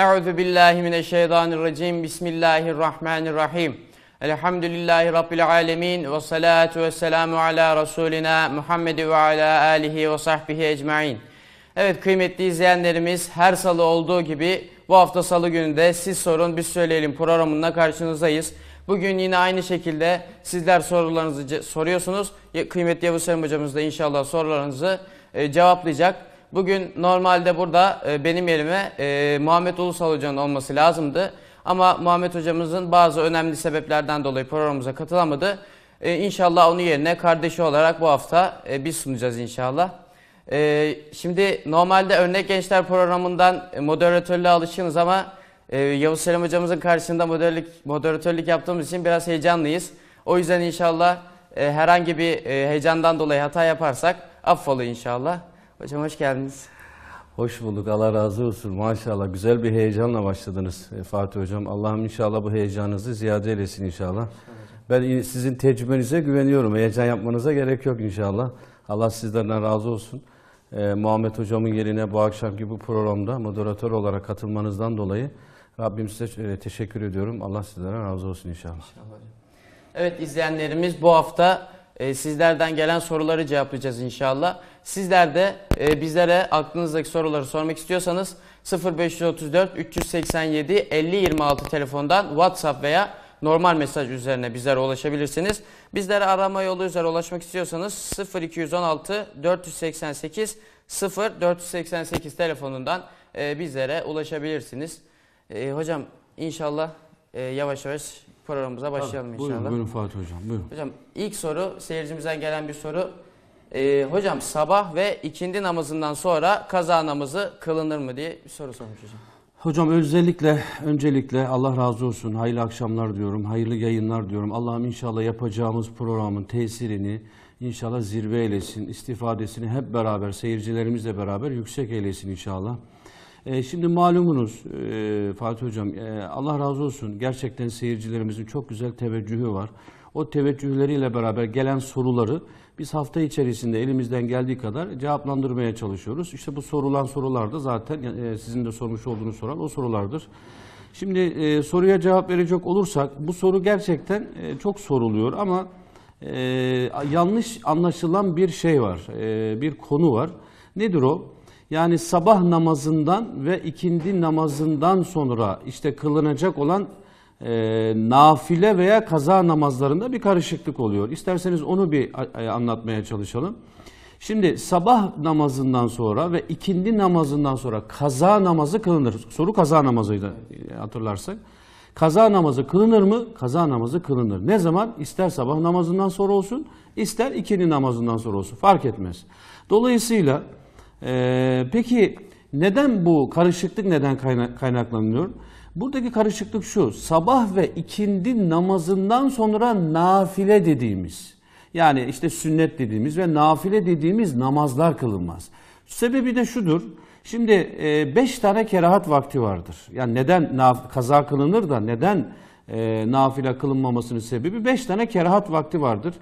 Euzu billahi mineşşeytanirracim. Bismillahirrahmanirrahim. Elhamdülillahi rabbil alamin ve salatu vesselamu ala Rasulina Muhammed ve ala alihi ve sahbihi ecmaîn. Evet kıymetli izleyenlerimiz her salı olduğu gibi bu hafta salı günü de siz sorun biz söyleyelim programında karşınızdayız. Bugün yine aynı şekilde sizler sorularınızı soruyorsunuz. Kıymetli Yavuz Selim hocamız da inşallah sorularınızı e, cevaplayacak. Bugün normalde burada e, benim yerime e, Muhammed Ulusal Hoca'nın olması lazımdı. Ama Muhammed Hocamızın bazı önemli sebeplerden dolayı programımıza katılamadı. E, inşallah onun yerine kardeşi olarak bu hafta e, biz sunacağız inşallah. E, şimdi normalde Örnek Gençler programından e, moderatörlüğe alışığınız ama e, Yavuz Selim Hocamızın karşısında moderatörlük, moderatörlük yaptığımız için biraz heyecanlıyız. O yüzden inşallah e, herhangi bir e, heyecandan dolayı hata yaparsak affola inşallah. Hocam hoş geldiniz. Hoş bulduk. Allah razı olsun. Maşallah güzel bir heyecanla başladınız e, Fatih Hocam. Allah'ım inşallah bu heyecanınızı ziyade eylesin inşallah. Ben sizin tecrübenize güveniyorum. Heyecan yapmanıza gerek yok inşallah. Allah sizlerden razı olsun. Ee, Muhammed Hocam'ın yerine bu akşamki bu programda moderatör olarak katılmanızdan dolayı Rabbim size e, teşekkür ediyorum. Allah sizlerden razı olsun inşallah. İnşallah. Evet izleyenlerimiz bu hafta e, sizlerden gelen soruları cevaplayacağız inşallah. Sizler de e, bizlere aklınızdaki soruları sormak istiyorsanız 0534 387 50 telefondan WhatsApp veya normal mesaj üzerine bizlere ulaşabilirsiniz. Bizlere arama yolu üzere ulaşmak istiyorsanız 0216 488 0 488 telefonundan e, bizlere ulaşabilirsiniz. hocam inşallah yavaş yavaş programımıza başlayalım Tabii, buyurun, Buyurun Fatih Hocam buyurun. Hocam ilk soru seyircimizden gelen bir soru. Ee, hocam sabah ve ikindi namazından sonra kaza namazı kılınır mı diye bir soru sormuş hocam. Hocam özellikle öncelikle Allah razı olsun. Hayırlı akşamlar diyorum. Hayırlı yayınlar diyorum. Allah'ım inşallah yapacağımız programın tesirini inşallah zirve eylesin. istifadesini hep beraber seyircilerimizle beraber yüksek eylesin inşallah. E, şimdi malumunuz e, Fatih Hocam, e, Allah razı olsun gerçekten seyircilerimizin çok güzel teveccühü var. O teveccühleriyle beraber gelen soruları biz hafta içerisinde elimizden geldiği kadar cevaplandırmaya çalışıyoruz. İşte bu sorulan sorular da zaten sizin de sormuş olduğunuz soran o sorulardır. Şimdi soruya cevap verecek olursak bu soru gerçekten çok soruluyor ama yanlış anlaşılan bir şey var, bir konu var. Nedir o? Yani sabah namazından ve ikindi namazından sonra işte kılınacak olan e, nafile veya kaza namazlarında bir karışıklık oluyor. İsterseniz onu bir e, anlatmaya çalışalım. Şimdi sabah namazından sonra ve ikindi namazından sonra kaza namazı kılınır. Soru kaza namazıydı e, hatırlarsak. Kaza namazı kılınır mı? Kaza namazı kılınır. Ne zaman? İster sabah namazından sonra olsun, ister ikindi namazından sonra olsun. Fark etmez. Dolayısıyla ee, peki neden bu karışıklık neden kaynaklanıyor? Buradaki karışıklık şu, sabah ve ikindi namazından sonra nafile dediğimiz, yani işte sünnet dediğimiz ve nafile dediğimiz namazlar kılınmaz. Sebebi de şudur, şimdi e, beş tane kerahat vakti vardır. Yani neden kaza kılınır da neden e, nafile kılınmamasının sebebi? Beş tane kerahat vakti vardır.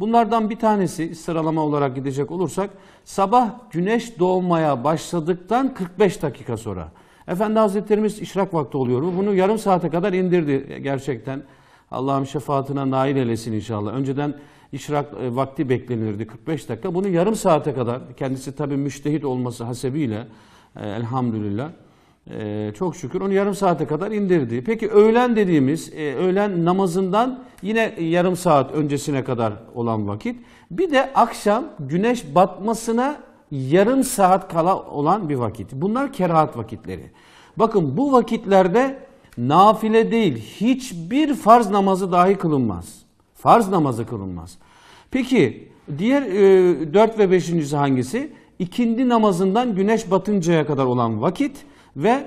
Bunlardan bir tanesi sıralama olarak gidecek olursak sabah güneş doğmaya başladıktan 45 dakika sonra. Efendi Hazretlerimiz işrak vakti oluyor. Bunu yarım saate kadar indirdi gerçekten. Allah'ın şefaatine nail eylesin inşallah. Önceden işrak e, vakti beklenirdi 45 dakika. Bunu yarım saate kadar kendisi tabii müştehit olması hasebiyle e, elhamdülillah ee, çok şükür onu yarım saate kadar indirdi. Peki öğlen dediğimiz e, öğlen namazından yine yarım saat öncesine kadar olan vakit. Bir de akşam güneş batmasına yarım saat kala olan bir vakit. Bunlar kerahat vakitleri. Bakın bu vakitlerde nafile değil hiçbir farz namazı dahi kılınmaz. Farz namazı kılınmaz. Peki diğer e, 4 ve 5.si hangisi? İkindi namazından güneş batıncaya kadar olan vakit ve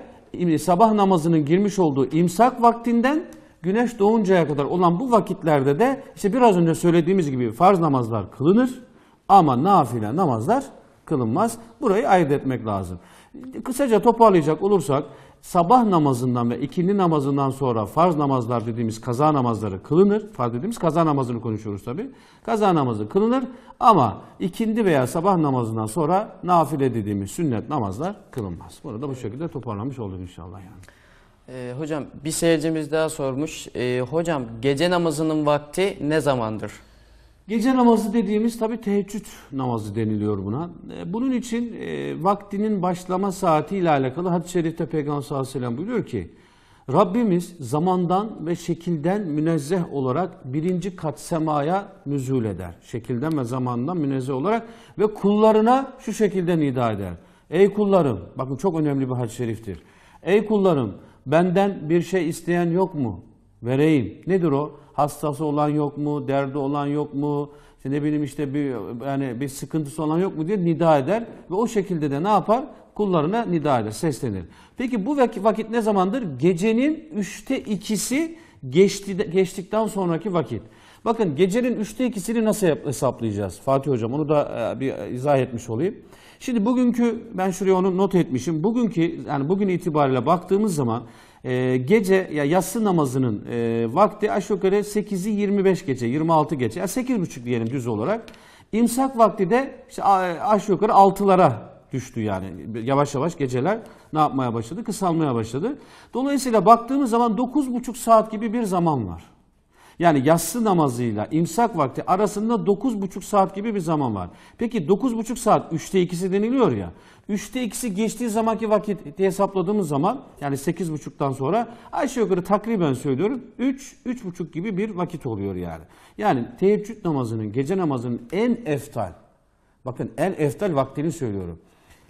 sabah namazının girmiş olduğu imsak vaktinden güneş doğuncaya kadar olan bu vakitlerde de işte biraz önce söylediğimiz gibi farz namazlar kılınır ama nafile namazlar kılınmaz. Burayı ayırt etmek lazım. Kısaca toparlayacak olursak sabah namazından ve ikindi namazından sonra farz namazlar dediğimiz kaza namazları kılınır. Farz dediğimiz kaza namazını konuşuyoruz tabi. Kaza namazı kılınır ama ikindi veya sabah namazından sonra nafile dediğimiz sünnet namazlar kılınmaz. Burada bu şekilde toparlanmış olduk inşallah yani. Ee, hocam bir seyircimiz daha sormuş. Ee, hocam gece namazının vakti ne zamandır? Gece namazı dediğimiz tabi teheccüd namazı deniliyor buna. E, bunun için e, vaktinin başlama saati ile alakalı hadis-i şerifte Peygamber sallallahu aleyhi ve sellem buyuruyor ki Rabbimiz zamandan ve şekilden münezzeh olarak birinci kat semaya nüzul eder. Şekilden ve zamandan münezzeh olarak ve kullarına şu şekilde nida eder. Ey kullarım, bakın çok önemli bir hadis-i şeriftir. Ey kullarım, benden bir şey isteyen yok mu? vereyim. Nedir o? Hastası olan yok mu? Derdi olan yok mu? İşte ne bileyim işte bir, yani bir sıkıntısı olan yok mu diye nida eder. Ve o şekilde de ne yapar? Kullarına nida eder, seslenir. Peki bu vakit ne zamandır? Gecenin üçte ikisi geçti, geçtikten sonraki vakit. Bakın gecenin üçte ikisini nasıl hesaplayacağız? Fatih Hocam onu da e, bir izah etmiş olayım. Şimdi bugünkü ben şuraya onu not etmişim. Bugünkü yani bugün itibariyle baktığımız zaman e, gece ya yatsı namazının e, vakti aşağı yukarı 8'i 25 gece, 26 gece. Yani 8.30 diyelim düz olarak. İmsak vakti de işte aşağı yukarı 6'lara düştü yani. Yavaş yavaş geceler ne yapmaya başladı? Kısalmaya başladı. Dolayısıyla baktığımız zaman 9,5 saat gibi bir zaman var. Yani yatsı namazıyla imsak vakti arasında 9,5 saat gibi bir zaman var. Peki 9,5 saat 3'te 2'si deniliyor ya. 3'te 2'si geçtiği zamanki vakit hesapladığımız zaman yani 8.30'dan sonra aşağı yukarı takriben söylüyorum 3 3.30 gibi bir vakit oluyor yani. Yani teheccüd namazının, gece namazının en eftal bakın en eftal vaktini söylüyorum.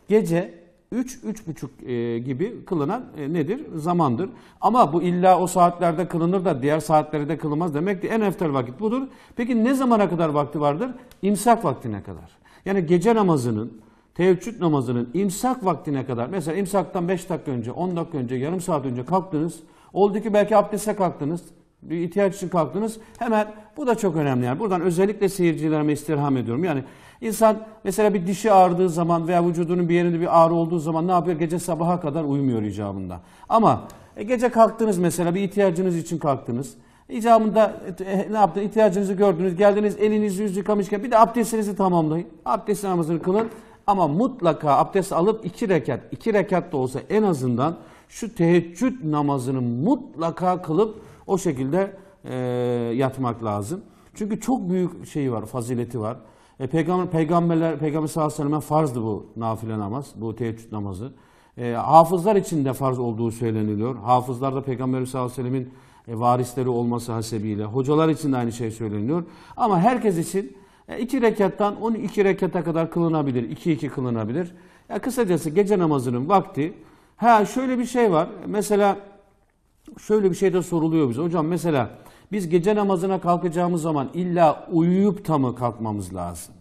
Gece 3 3.30 e, gibi kılınan e, nedir? Zamandır. Ama bu illa o saatlerde kılınır da diğer saatlerde kılınmaz demek ki en eftal vakit budur. Peki ne zamana kadar vakti vardır? İmsak vaktine kadar. Yani gece namazının teheccüd namazının imsak vaktine kadar, mesela imsaktan 5 dakika önce, 10 dakika önce, yarım saat önce kalktınız. Oldu ki belki abdeste kalktınız, bir ihtiyaç için kalktınız. Hemen bu da çok önemli. Yani buradan özellikle seyircilerime istirham ediyorum. Yani insan mesela bir dişi ağrıdığı zaman veya vücudunun bir yerinde bir ağrı olduğu zaman ne yapıyor? Gece sabaha kadar uyumuyor icabında. Ama e, gece kalktınız mesela bir ihtiyacınız için kalktınız. İcabında e, e, ne yaptınız? İhtiyacınızı gördünüz. Geldiniz elinizi yüz yıkamışken bir de abdestinizi tamamlayın. Abdest namazını kılın. Ama mutlaka abdest alıp iki rekat, iki rekat da olsa en azından şu teheccüd namazını mutlaka kılıp o şekilde e, yatmak lazım. Çünkü çok büyük şey var, fazileti var. E, peygamber, peygamberler, peygamber sallallahu aleyhi ve selleme farzdı bu nafile namaz, bu teheccüd namazı. E, hafızlar için de farz olduğu söyleniliyor. Hafızlar da peygamber sallallahu aleyhi ve sellemin e, varisleri olması hasebiyle. Hocalar için de aynı şey söyleniyor. Ama herkes için yani e, iki rekattan 12 rekata kadar kılınabilir. 2-2 kılınabilir. Ya kısacası gece namazının vakti. Ha şöyle bir şey var. Mesela şöyle bir şey de soruluyor bize. Hocam mesela biz gece namazına kalkacağımız zaman illa uyuyup da mı kalkmamız lazım?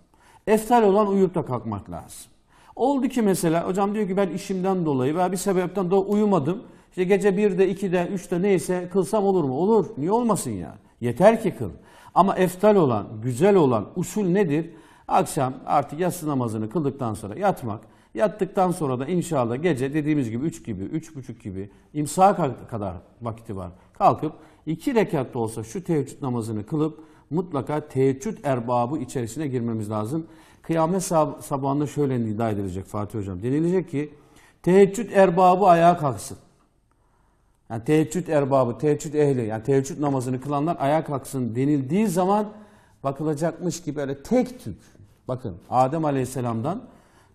Eftal olan uyuyup da kalkmak lazım. Oldu ki mesela hocam diyor ki ben işimden dolayı veya bir sebepten dolayı uyumadım. İşte gece 1'de, 2'de, 3'te neyse kılsam olur mu? Olur. Niye olmasın ya? Yeter ki kıl. Ama eftal olan, güzel olan usul nedir? Akşam artık yatsı namazını kıldıktan sonra yatmak. Yattıktan sonra da inşallah gece dediğimiz gibi 3 gibi, 3,5 gibi imsa kadar vakti var. Kalkıp 2 rekat da olsa şu teheccüd namazını kılıp mutlaka teheccüd erbabı içerisine girmemiz lazım. Kıyamet sab sabahında şöyle nida edilecek Fatih Hocam. Denilecek ki teheccüd erbabı ayağa kalksın. Yani teheccüd erbabı, teheccüd ehli, yani teheccüd namazını kılanlar ayağa kalksın denildiği zaman bakılacakmış gibi öyle tek tük. Bakın Adem Aleyhisselam'dan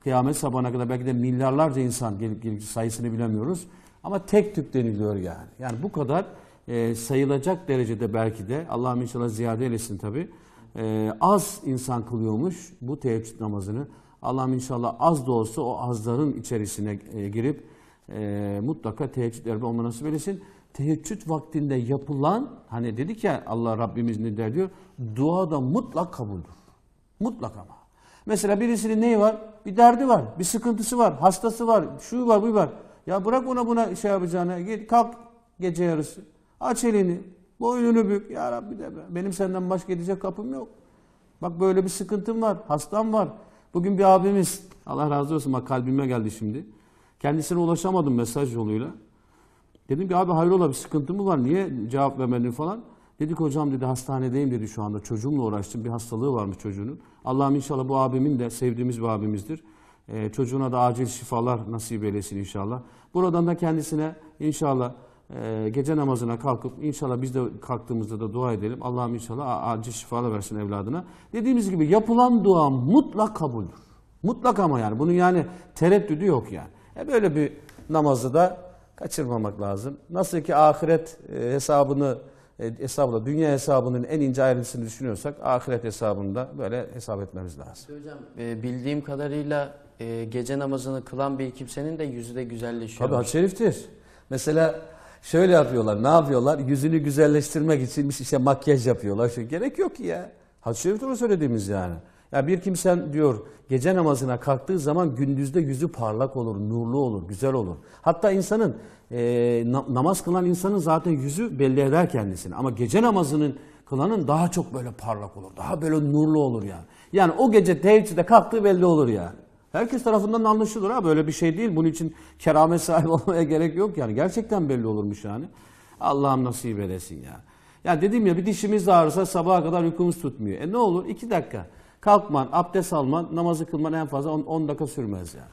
kıyamet sabahına kadar belki de milyarlarca insan gelip gelip sayısını bilemiyoruz. Ama tek tük deniliyor yani. Yani bu kadar e, sayılacak derecede belki de Allah'ım inşallah ziyade eylesin tabi e, az insan kılıyormuş bu teheccüd namazını. Allah'ım inşallah az da olsa o azların içerisine e, girip e, mutlaka teheccüdlerde olma nasip eylesin. Teheccüd vaktinde yapılan, hani dedik ya Allah Rabbimiz ne der diyor, dua da mutlak kabuldür. Mutlak ama. Mesela birisinin neyi var? Bir derdi var, bir sıkıntısı var, hastası var, şu var, bu var. Ya bırak ona buna şey yapacağını, git kalk gece yarısı, aç elini, boynunu bük. Ya Rabbi de benim senden başka gidecek kapım yok. Bak böyle bir sıkıntım var, hastam var. Bugün bir abimiz, Allah razı olsun bak kalbime geldi şimdi. Kendisine ulaşamadım mesaj yoluyla. Dedim ki abi hayrola bir sıkıntı mı var? Niye cevap vermedin falan. Dedik hocam dedi hastanedeyim dedi şu anda. Çocuğumla uğraştım. Bir hastalığı varmış çocuğunun. Allah'ım inşallah bu abimin de sevdiğimiz bir abimizdir. Ee, çocuğuna da acil şifalar nasip eylesin inşallah. Buradan da kendisine inşallah e, gece namazına kalkıp inşallah biz de kalktığımızda da dua edelim. Allah'ım inşallah acil şifalar versin evladına. Dediğimiz gibi yapılan dua mutlak kabuldür. Mutlak ama yani bunun yani tereddüdü yok yani. E böyle bir namazı da kaçırmamak lazım. Nasıl ki ahiret e, hesabını e, hesabla dünya hesabının en ince ayrıntısını düşünüyorsak ahiret hesabında böyle hesap etmemiz lazım. Hocam e, bildiğim kadarıyla gece namazını kılan bir kimsenin de yüzü de güzelleşiyor. Tabii şeriftir. Mesela şöyle yapıyorlar ne yapıyorlar yüzünü güzelleştirmek için işte makyaj yapıyorlar. Çünkü şey, gerek yok ya. Hadis-i şerifte söylediğimiz yani. Ya bir kimsen diyor gece namazına kalktığı zaman gündüzde yüzü parlak olur, nurlu olur, güzel olur. Hatta insanın e, namaz kılan insanın zaten yüzü belli eder kendisini. Ama gece namazının kılanın daha çok böyle parlak olur. Daha böyle nurlu olur yani. Yani o gece teheccüde kalktığı belli olur yani. Herkes tarafından anlaşılır ha böyle bir şey değil. Bunun için keramet sahibi olmaya gerek yok yani. Gerçekten belli olurmuş yani. Allah'ım nasip edesin ya. Ya dedim ya bir dişimiz ağrısa sabaha kadar uykumuz tutmuyor. E ne olur? iki dakika. Kalkman, abdest alman, namazı kılman en fazla 10 dakika sürmez yani.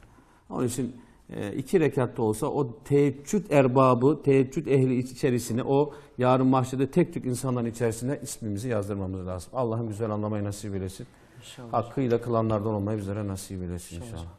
Onun için e, iki rekatta olsa o teheccüd erbabı, teheccüd ehli içerisine o yarın mahşede tek tük insanların içerisine ismimizi yazdırmamız lazım. Allah'ın güzel anlamayı nasip eylesin. İnşallah. Hakkıyla kılanlardan olmayı bizlere nasip eylesin inşallah. inşallah.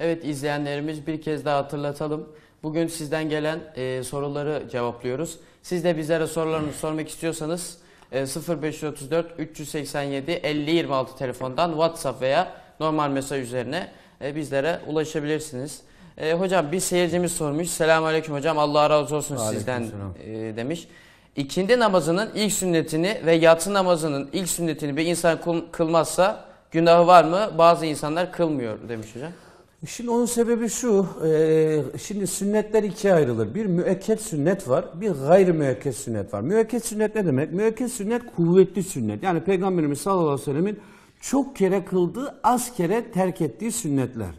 Evet izleyenlerimiz bir kez daha hatırlatalım. Bugün sizden gelen e, soruları cevaplıyoruz. Siz de bizlere sorularınızı sormak istiyorsanız 0534 387 5026 telefondan WhatsApp veya normal mesaj üzerine e, bizlere ulaşabilirsiniz. E, hocam bir seyircimiz sormuş. Selamun Aleyküm hocam Allah razı olsun Aleyküm sizden selam. E, demiş. İkindi namazının ilk sünnetini ve yatsı namazının ilk sünnetini bir insan kılmazsa günahı var mı? Bazı insanlar kılmıyor demiş hocam. Şimdi onun sebebi şu, e, şimdi sünnetler ikiye ayrılır. Bir müekket sünnet var, bir gayri müekket sünnet var. Müekket sünnet ne demek? Müekket sünnet kuvvetli sünnet. Yani Peygamberimiz sallallahu aleyhi ve sellemin çok kere kıldığı, az kere terk ettiği sünnetler.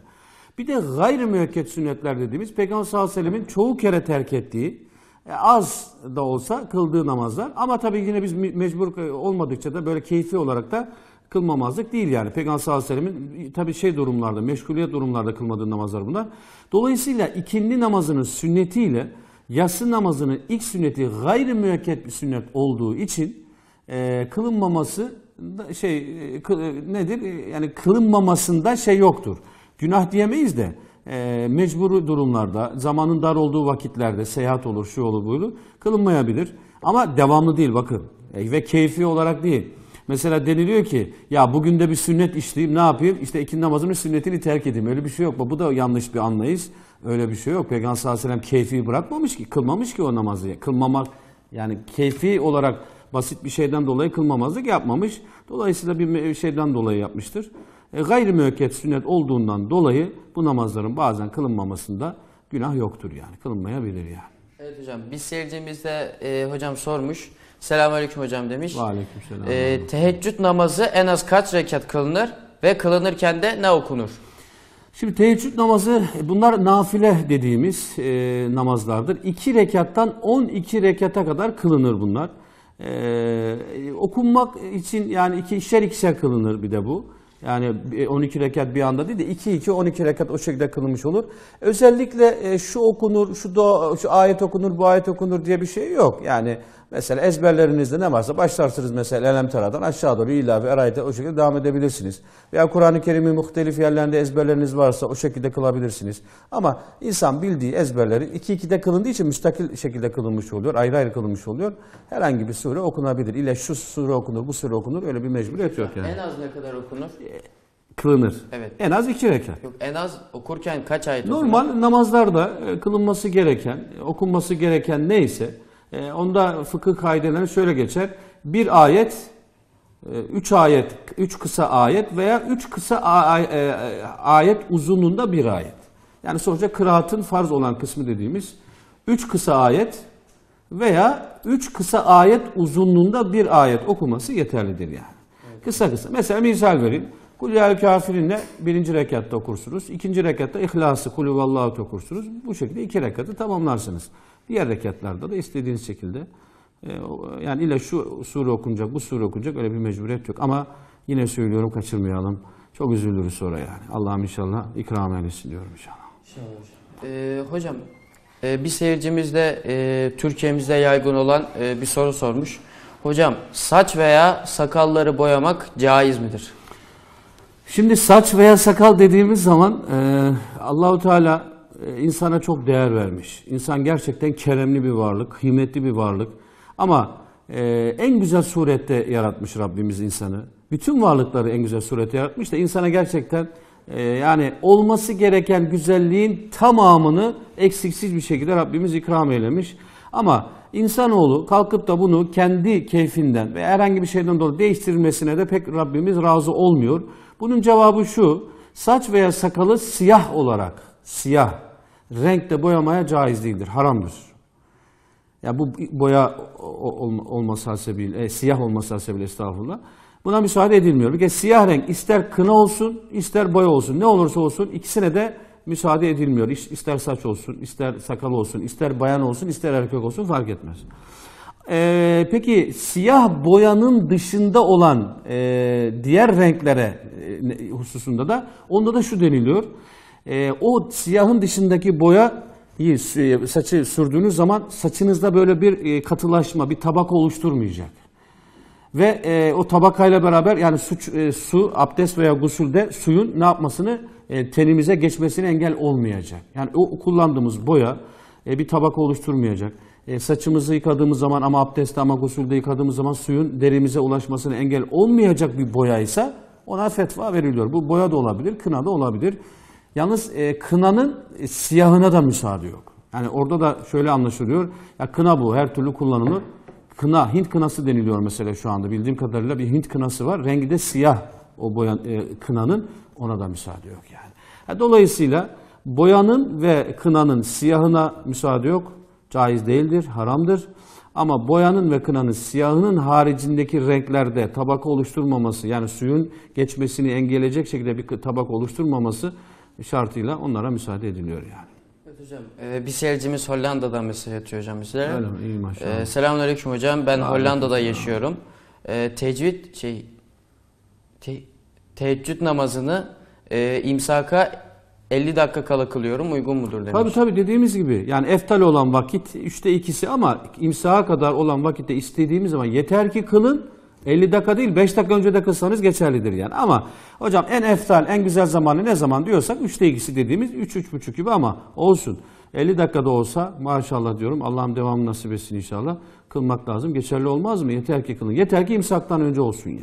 Bir de gayri müekket sünnetler dediğimiz Peygamber sallallahu aleyhi ve sellemin çoğu kere terk ettiği, e, az da olsa kıldığı namazlar. Ama tabii yine biz mecbur e, olmadıkça da böyle keyfi olarak da kılmamazlık değil yani. Peygamber sallallahu aleyhi ve sellemin tabii şey durumlarda, meşguliyet durumlarda kılmadığı namazlar bunlar. Dolayısıyla ikindi namazının sünnetiyle yatsı namazının ilk sünneti gayri müekket bir sünnet olduğu için e, kılınmaması şey e, kı, e, nedir? E, yani kılınmamasında şey yoktur. Günah diyemeyiz de e, mecburi durumlarda, zamanın dar olduğu vakitlerde seyahat olur, şu olur, bu olur, kılınmayabilir. Ama devamlı değil bakın e, ve keyfi olarak değil. Mesela deniliyor ki ya bugün de bir sünnet işleyeyim ne yapayım? İşte iki namazını sünnetini terk edeyim. Öyle bir şey yok. Bu da yanlış bir anlayış. Öyle bir şey yok. Peygamber sallallahu aleyhi ve sellem keyfi bırakmamış ki. Kılmamış ki o namazı. Kılmamak yani keyfi olarak basit bir şeyden dolayı kılmamazlık yapmamış. Dolayısıyla bir şeyden dolayı yapmıştır. E, gayri müekket sünnet olduğundan dolayı bu namazların bazen kılınmamasında günah yoktur yani. Kılınmayabilir yani. Evet hocam biz seyircimizde e, hocam sormuş. Selamünaleyküm hocam demiş. Aleykümselam. Ee, teheccüd namazı en az kaç rekat kılınır ve kılınırken de ne okunur? Şimdi teheccüd namazı e, bunlar nafile dediğimiz e, namazlardır. 2 rekattan 12 rekata kadar kılınır bunlar. E, okunmak için yani iki, işer ikişer kılınır bir de bu. Yani 12 rekat bir anda değil de 2-2-12 rekat o şekilde kılınmış olur. Özellikle e, şu okunur, şu, do, şu ayet okunur, bu ayet okunur diye bir şey yok. Yani Mesela ezberlerinizde ne varsa başlarsınız mesela elemteradan aşağı doğru ilave erayete o şekilde devam edebilirsiniz. Veya Kur'an-ı Kerim'i muhtelif yerlerinde ezberleriniz varsa o şekilde kılabilirsiniz. Ama insan bildiği ezberleri iki ikide kılındığı için müstakil şekilde kılınmış oluyor. Ayrı ayrı kılınmış oluyor. Herhangi bir sure okunabilir. İle şu sure okunur, bu sure okunur. Öyle bir mecburiyet yok yani. En az ne kadar okunur? Ee, kılınır. Evet. En az iki rekat. Yok, en az okurken kaç ayet Normal okunur? namazlarda e, kılınması gereken, okunması gereken neyse e, onda fıkıh kaideleri şöyle geçer. Bir ayet, e, üç ayet, üç kısa ayet veya üç kısa e, ayet uzunluğunda bir ayet. Yani sonuçta kıraatın farz olan kısmı dediğimiz üç kısa ayet veya üç kısa ayet uzunluğunda bir ayet okuması yeterlidir yani. Kısa kısa. Mesela misal vereyim. Kulüyel kafirinle birinci rekatta okursunuz. ikinci rekatta ihlası kulüvallahu okursunuz. Bu şekilde iki rekatı tamamlarsınız. Diğer rekatlarda da istediğiniz şekilde e, yani ile şu sure okunacak, bu sure okunacak öyle bir mecburiyet yok. Ama yine söylüyorum kaçırmayalım. Çok üzülürüz sonra yani. Allah'ım inşallah ikram eylesin diyorum inşallah. İnşallah hocam. Ee, hocam e, bir seyircimiz de e, Türkiye'mizde yaygın olan bir soru sormuş. Hocam saç veya sakalları boyamak caiz midir? Şimdi saç veya sakal dediğimiz zaman e, Allahu Teala e, insana çok değer vermiş. İnsan gerçekten keremli bir varlık, kıymetli bir varlık. Ama e, en güzel surette yaratmış Rabbimiz insanı. Bütün varlıkları en güzel surette yaratmış da insana gerçekten e, yani olması gereken güzelliğin tamamını eksiksiz bir şekilde Rabbimiz ikram eylemiş. Ama insanoğlu kalkıp da bunu kendi keyfinden ve herhangi bir şeyden dolayı değiştirmesine de pek Rabbimiz razı olmuyor. Bunun cevabı şu, saç veya sakalı siyah olarak, siyah renkte boyamaya caiz değildir, haramdır. Ya bu boya olması hasebiyle, e, siyah olması hasebiyle estağfurullah. Buna müsaade edilmiyor. Bir kez siyah renk ister kına olsun, ister boya olsun, ne olursa olsun ikisine de müsaade edilmiyor. İster saç olsun, ister sakal olsun, ister bayan olsun, ister erkek olsun fark etmez. Ee, peki siyah boyanın dışında olan e, diğer renklere e, hususunda da onda da şu deniliyor e, o siyahın dışındaki boya e, saçı sürdüğünüz zaman saçınızda böyle bir e, katılaşma, bir tabak oluşturmayacak. Ve e, o tabakayla beraber yani su, e, su, abdest veya gusülde suyun ne yapmasını e, tenimize geçmesini engel olmayacak. Yani o kullandığımız boya e, bir tabaka oluşturmayacak. E, saçımızı yıkadığımız zaman ama abdestte ama gusülde yıkadığımız zaman suyun derimize ulaşmasına engel olmayacak bir boya ise ona fetva veriliyor. Bu boya da olabilir, kına da olabilir. Yalnız e, kınanın e, siyahına da müsaade yok. Yani orada da şöyle anlaşılıyor. Ya kına bu her türlü kullanılır. Kına, Hint kınası deniliyor mesela şu anda. Bildiğim kadarıyla bir Hint kınası var. Rengi de siyah o boyan e, kınanın. Ona da müsaade yok yani. yani. Dolayısıyla boyanın ve kınanın siyahına müsaade yok. Caiz değildir, haramdır. Ama boyanın ve kınanın siyahının haricindeki renklerde tabaka oluşturmaması yani suyun geçmesini engelleyecek şekilde bir tabak oluşturmaması şartıyla onlara müsaade ediliyor yani. Evet hocam, ee, bir seyircimiz Hollanda'dan mesaj atıyor hocam size. Öyle mi? E, selamünaleyküm hocam. Ben Aleyküm Hollanda'da yaşıyorum. Ee, tecvid şey te, teheccüd namazını e, imsaka 50 dakika kala kılıyorum uygun mudur demiş. Tabii tabii dediğimiz gibi yani eftal olan vakit 3'te ikisi ama imsaha kadar olan vakitte istediğimiz zaman yeter ki kılın 50 dakika değil 5 dakika önce de kılsanız geçerlidir yani. Ama hocam en eftal en güzel zamanı ne zaman diyorsak 3'te 2'si dediğimiz 3-3,5 gibi ama olsun. 50 dakikada olsa maşallah diyorum Allah'ım devamı nasip etsin inşallah. Kılmak lazım. Geçerli olmaz mı? Yeter ki kılın. Yeter ki imsaktan önce olsun yani.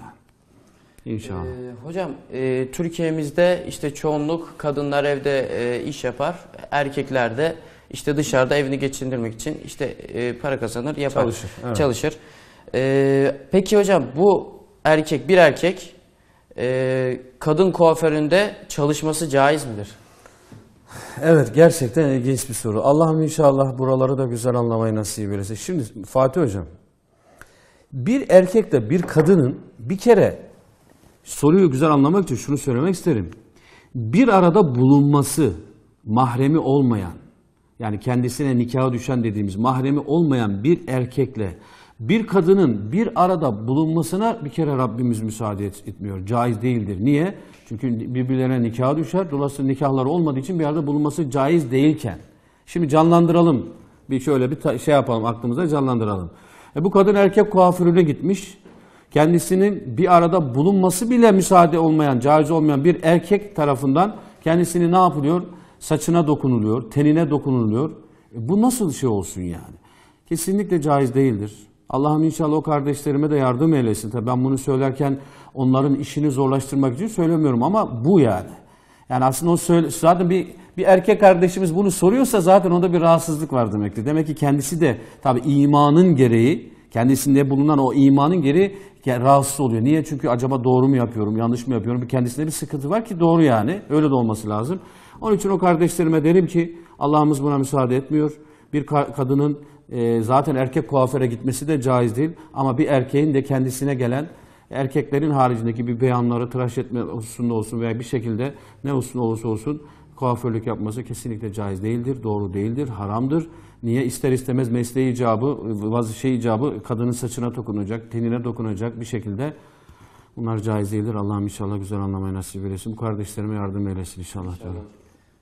İnşallah. Ee, hocam e, Türkiye'mizde işte çoğunluk kadınlar evde e, iş yapar. Erkekler de işte dışarıda evini geçindirmek için işte e, para kazanır, yapar, çalışır. Evet. çalışır. Ee, peki hocam bu erkek bir erkek e, kadın kuaföründe çalışması caiz midir? Evet gerçekten ilginç bir soru. Allah'ım inşallah buraları da güzel anlamayı nasip eylesin. Şimdi Fatih Hocam bir erkek de bir kadının bir kere soruyu güzel anlamak için şunu söylemek isterim. Bir arada bulunması mahremi olmayan yani kendisine nikahı düşen dediğimiz mahremi olmayan bir erkekle bir kadının bir arada bulunmasına bir kere Rabbimiz müsaade etmiyor. Caiz değildir. Niye? Çünkü birbirlerine nikah düşer. Dolayısıyla nikahlar olmadığı için bir arada bulunması caiz değilken. Şimdi canlandıralım. Bir şöyle bir şey yapalım aklımıza canlandıralım. E bu kadın erkek kuaförüne gitmiş. Kendisinin bir arada bulunması bile müsaade olmayan, caiz olmayan bir erkek tarafından kendisini ne yapılıyor? Saçına dokunuluyor, tenine dokunuluyor. E bu nasıl şey olsun yani? Kesinlikle caiz değildir. Allah'ım inşallah o kardeşlerime de yardım eylesin. Tabii ben bunu söylerken onların işini zorlaştırmak için söylemiyorum ama bu yani. Yani aslında o söyle, zaten bir, bir erkek kardeşimiz bunu soruyorsa zaten onda bir rahatsızlık var demektir. Demek ki kendisi de tabii imanın gereği, kendisinde bulunan o imanın geri rahatsız oluyor. Niye? Çünkü acaba doğru mu yapıyorum, yanlış mı yapıyorum? Bir Kendisinde bir sıkıntı var ki doğru yani. Öyle de olması lazım. Onun için o kardeşlerime derim ki Allah'ımız buna müsaade etmiyor. Bir kadının e, zaten erkek kuaföre gitmesi de caiz değil ama bir erkeğin de kendisine gelen erkeklerin haricindeki bir beyanları tıraş etme hususunda olsun veya bir şekilde ne hususunda olursa olsun kuaförlük yapması kesinlikle caiz değildir, doğru değildir, haramdır. Niye? ister istemez mesleği icabı, vazı şey icabı kadının saçına dokunacak, tenine dokunacak bir şekilde bunlar caiz değildir. Allah'ım inşallah güzel anlamayı nasip eylesin. Bu kardeşlerime yardım eylesin inşallah. inşallah.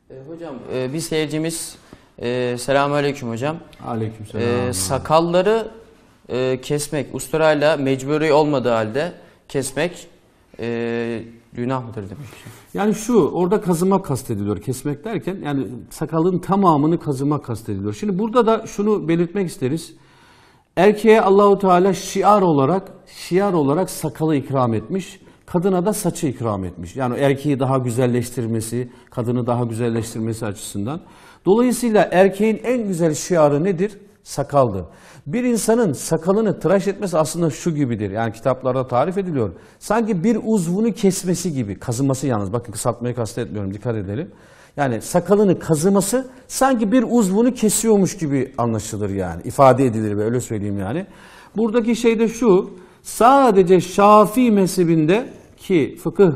E, hocam e, bir seyircimiz ee, Selamünaleyküm hocam. Aleykümselam. Ee, sakalları e, kesmek, usturayla mecburi olmadığı halde kesmek e, günah mıdır demek ki? Yani şu, orada kazıma kastediliyor. Kesmek derken yani sakalın tamamını kazıma kastediliyor. Şimdi burada da şunu belirtmek isteriz. Erkeğe Allahu Teala şiar olarak şiar olarak sakalı ikram etmiş. Kadına da saçı ikram etmiş. Yani erkeği daha güzelleştirmesi, kadını daha güzelleştirmesi açısından. Dolayısıyla erkeğin en güzel şiarı nedir? Sakaldır. Bir insanın sakalını tıraş etmesi aslında şu gibidir. Yani kitaplarda tarif ediliyor. Sanki bir uzvunu kesmesi gibi. kazınması yalnız. Bakın kısaltmayı kastetmiyorum. Dikkat edelim. Yani sakalını kazıması sanki bir uzvunu kesiyormuş gibi anlaşılır yani. ifade edilir ve öyle söyleyeyim yani. Buradaki şey de şu. Sadece şafi mezhebinde ki fıkıh